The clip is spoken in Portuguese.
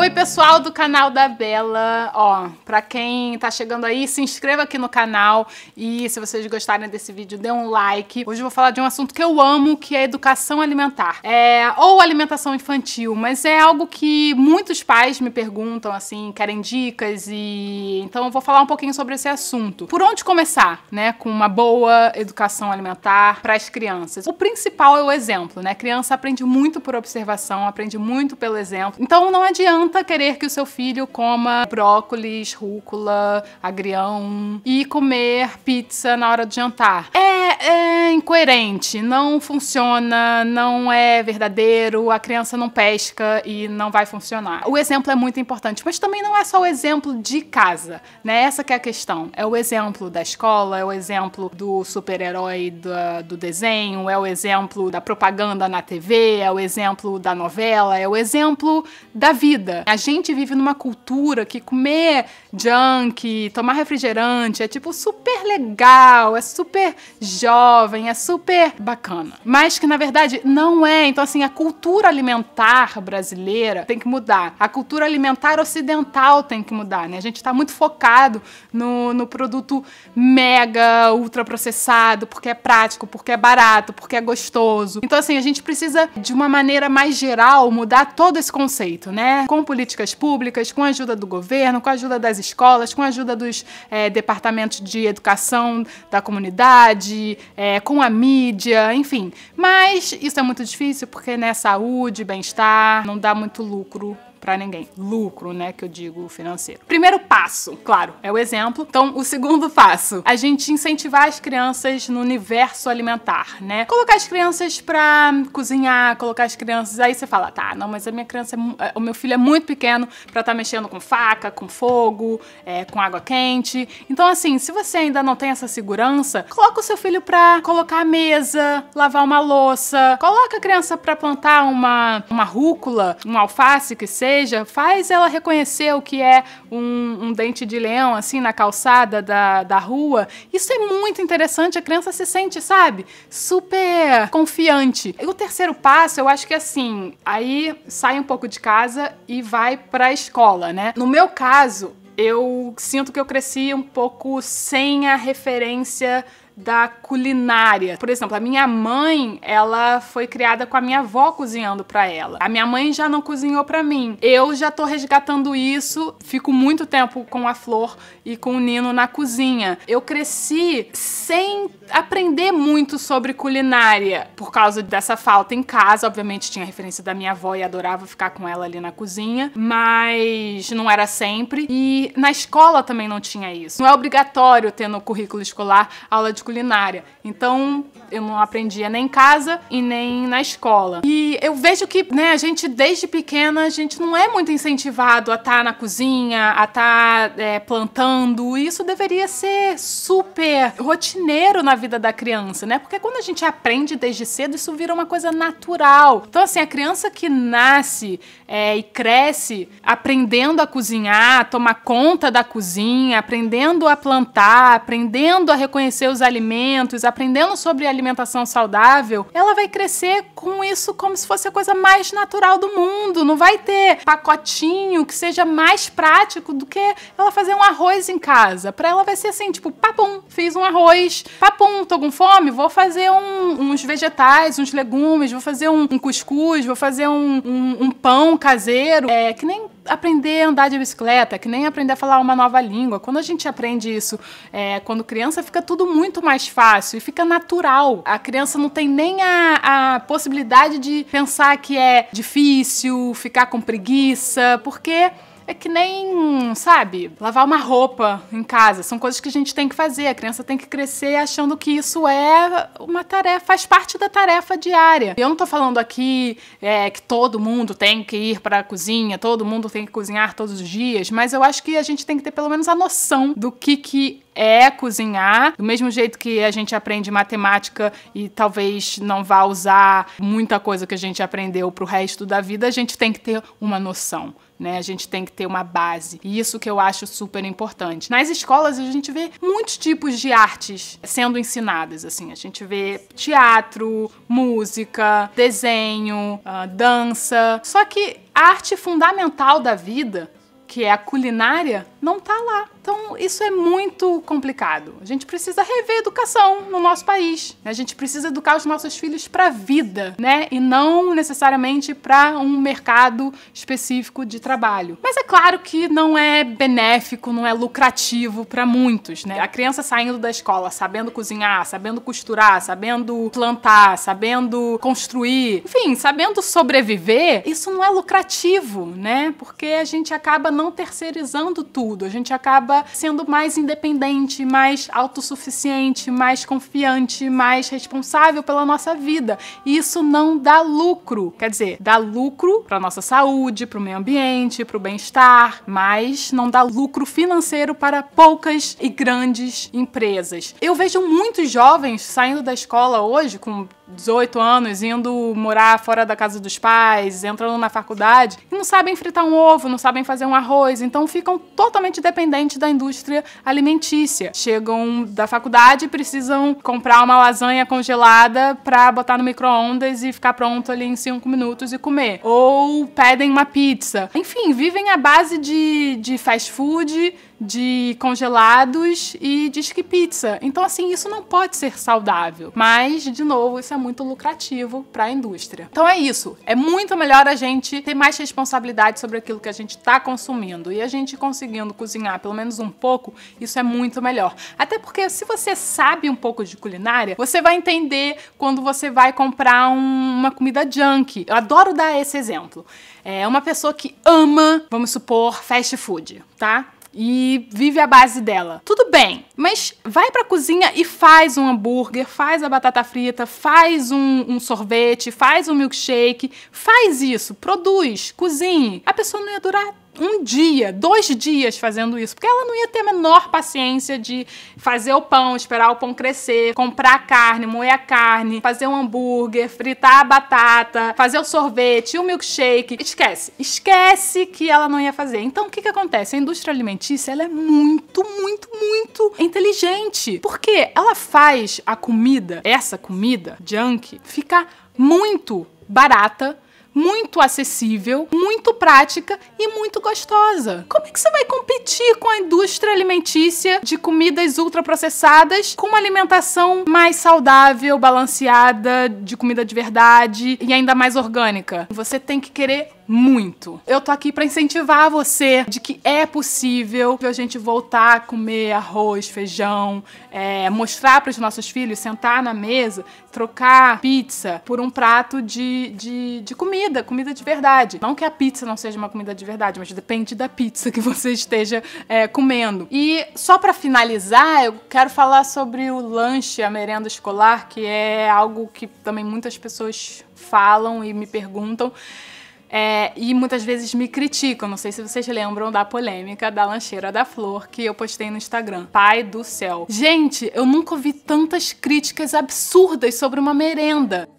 Oi, pessoal do canal da Bela. Ó, pra quem tá chegando aí, se inscreva aqui no canal e se vocês gostarem desse vídeo, dê um like. Hoje eu vou falar de um assunto que eu amo, que é educação alimentar. É, ou alimentação infantil, mas é algo que muitos pais me perguntam, assim, querem dicas e... Então eu vou falar um pouquinho sobre esse assunto. Por onde começar, né, com uma boa educação alimentar para as crianças? O principal é o exemplo, né? A criança aprende muito por observação, aprende muito pelo exemplo. Então não adianta Planta querer que o seu filho coma brócolis, rúcula, agrião e comer pizza na hora do jantar. É, é incoerente, não funciona, não é verdadeiro, a criança não pesca e não vai funcionar. O exemplo é muito importante, mas também não é só o exemplo de casa, né? Essa que é a questão. É o exemplo da escola, é o exemplo do super-herói do desenho, é o exemplo da propaganda na TV, é o exemplo da novela, é o exemplo da vida. A gente vive numa cultura que comer junk, tomar refrigerante é tipo super legal, é super jovem, é super bacana. Mas que na verdade não é. Então, assim, a cultura alimentar brasileira tem que mudar. A cultura alimentar ocidental tem que mudar, né? A gente tá muito focado no, no produto mega ultraprocessado, porque é prático, porque é barato, porque é gostoso. Então, assim, a gente precisa, de uma maneira mais geral, mudar todo esse conceito, né? Com com políticas públicas, com a ajuda do governo, com a ajuda das escolas, com a ajuda dos é, departamentos de educação da comunidade, é, com a mídia, enfim. Mas isso é muito difícil porque, né, saúde, bem-estar, não dá muito lucro para ninguém. Lucro, né, que eu digo financeiro. Primeiro passo, claro, é o exemplo. Então, o segundo passo, a gente incentivar as crianças no universo alimentar, né? Colocar as crianças para cozinhar, colocar as crianças, aí você fala, tá, não, mas a minha criança, é... Eh, o meu filho é muito pequeno para estar tá mexendo com faca, com fogo, é, com água quente. Então, assim, se você ainda não tem essa segurança, coloca o seu filho para colocar a mesa, lavar uma louça, coloca a criança para plantar uma uma rúcula, um alface que seja seja, faz ela reconhecer o que é um, um dente de leão, assim, na calçada da, da rua. Isso é muito interessante, a criança se sente, sabe, super confiante. E o terceiro passo, eu acho que é assim, aí sai um pouco de casa e vai para a escola, né? No meu caso, eu sinto que eu cresci um pouco sem a referência da culinária. Por exemplo, a minha mãe, ela foi criada com a minha avó cozinhando para ela. A minha mãe já não cozinhou para mim. Eu já tô resgatando isso, fico muito tempo com a Flor e com o Nino na cozinha. Eu cresci sem aprender muito sobre culinária por causa dessa falta em casa. Obviamente tinha referência da minha avó e adorava ficar com ela ali na cozinha, mas não era sempre. E na escola também não tinha isso. Não é obrigatório ter no currículo escolar aula de culinária. Então, eu não aprendia nem em casa e nem na escola. E eu vejo que, né, a gente desde pequena, a gente não é muito incentivado a estar tá na cozinha, a estar tá, é, plantando. E isso deveria ser super rotineiro na vida da criança, né? Porque quando a gente aprende desde cedo, isso vira uma coisa natural. Então, assim, a criança que nasce é, e cresce aprendendo a cozinhar, a tomar conta da cozinha, aprendendo a plantar, aprendendo a reconhecer os alimentos, alimentos, aprendendo sobre alimentação saudável, ela vai crescer com isso como se fosse a coisa mais natural do mundo. Não vai ter pacotinho que seja mais prático do que ela fazer um arroz em casa. Para ela vai ser assim, tipo, papum, fiz um arroz, papum, tô com fome, vou fazer um, uns vegetais, uns legumes, vou fazer um, um cuscuz, vou fazer um, um, um pão caseiro. É que nem aprender a andar de bicicleta, que nem aprender a falar uma nova língua. Quando a gente aprende isso é, quando criança, fica tudo muito mais fácil e fica natural. A criança não tem nem a, a possibilidade de pensar que é difícil, ficar com preguiça, porque é que nem, sabe, lavar uma roupa em casa. São coisas que a gente tem que fazer. A criança tem que crescer achando que isso é uma tarefa, faz parte da tarefa diária. Eu não tô falando aqui é, que todo mundo tem que ir para a cozinha, todo mundo tem que cozinhar todos os dias, mas eu acho que a gente tem que ter pelo menos a noção do que, que é cozinhar, do mesmo jeito que a gente aprende matemática e talvez não vá usar muita coisa que a gente aprendeu para o resto da vida, a gente tem que ter uma noção. Né? A gente tem que ter uma base. E isso que eu acho super importante. Nas escolas a gente vê muitos tipos de artes sendo ensinadas, assim. A gente vê teatro, música, desenho, ah, dança. Só que a arte fundamental da vida que é a culinária, não está lá. Então, isso é muito complicado. A gente precisa rever a educação no nosso país. Né? A gente precisa educar os nossos filhos para a vida, né? E não necessariamente para um mercado específico de trabalho. Mas é claro que não é benéfico, não é lucrativo para muitos, né? A criança saindo da escola sabendo cozinhar, sabendo costurar, sabendo plantar, sabendo construir, enfim, sabendo sobreviver, isso não é lucrativo, né? Porque a gente acaba não terceirizando tudo. A gente acaba sendo mais independente, mais autossuficiente, mais confiante, mais responsável pela nossa vida. E isso não dá lucro. Quer dizer, dá lucro para nossa saúde, para o meio ambiente, para o bem-estar, mas não dá lucro financeiro para poucas e grandes empresas. Eu vejo muitos jovens saindo da escola hoje com 18 anos, indo morar fora da casa dos pais, entrando na faculdade, e não sabem fritar um ovo, não sabem fazer um arroz, então ficam totalmente dependentes da indústria alimentícia. Chegam da faculdade e precisam comprar uma lasanha congelada para botar no micro-ondas e ficar pronto ali em 5 minutos e comer. Ou pedem uma pizza. Enfim, vivem à base de, de fast food de congelados e de pizza. Então, assim, isso não pode ser saudável. Mas, de novo, isso é muito lucrativo para a indústria. Então é isso. É muito melhor a gente ter mais responsabilidade sobre aquilo que a gente está consumindo. E a gente conseguindo cozinhar pelo menos um pouco, isso é muito melhor. Até porque se você sabe um pouco de culinária, você vai entender quando você vai comprar um, uma comida junk. Eu adoro dar esse exemplo. É uma pessoa que ama, vamos supor, fast food, tá? e vive a base dela. Tudo bem, mas vai pra cozinha e faz um hambúrguer, faz a batata frita, faz um, um, sorvete, faz um milkshake, faz isso, produz, cozinhe. A pessoa não ia durar um dia, dois dias fazendo isso, porque ela não ia ter a menor paciência de fazer o pão, esperar o pão crescer, comprar a carne, moer a carne, fazer um hambúrguer, fritar a batata, fazer o sorvete, o milkshake. Esquece, esquece que ela não ia fazer. Então o que que acontece? A indústria alimentícia, ela é muito, muito, muito inteligente, porque ela faz a comida, essa comida junk, ficar muito barata muito acessível, muito prática e muito gostosa. Como é que você vai competir com a indústria alimentícia de comidas ultraprocessadas com uma alimentação mais saudável, balanceada, de comida de verdade e ainda mais orgânica? Você tem que querer muito. Eu tô aqui para incentivar você de que é possível a gente voltar a comer arroz, feijão, é, mostrar para os nossos filhos, sentar na mesa, trocar pizza por um prato de, de, de comida, comida de verdade. Não que a pizza não seja uma comida de verdade, mas depende da pizza que você esteja é, comendo. E só para finalizar, eu quero falar sobre o lanche, a merenda escolar, que é algo que também muitas pessoas falam e me perguntam. É, e muitas vezes me criticam. Não sei se vocês lembram da polêmica da lancheira da flor que eu postei no Instagram. Pai do céu. Gente, eu nunca ouvi tantas críticas absurdas sobre uma merenda.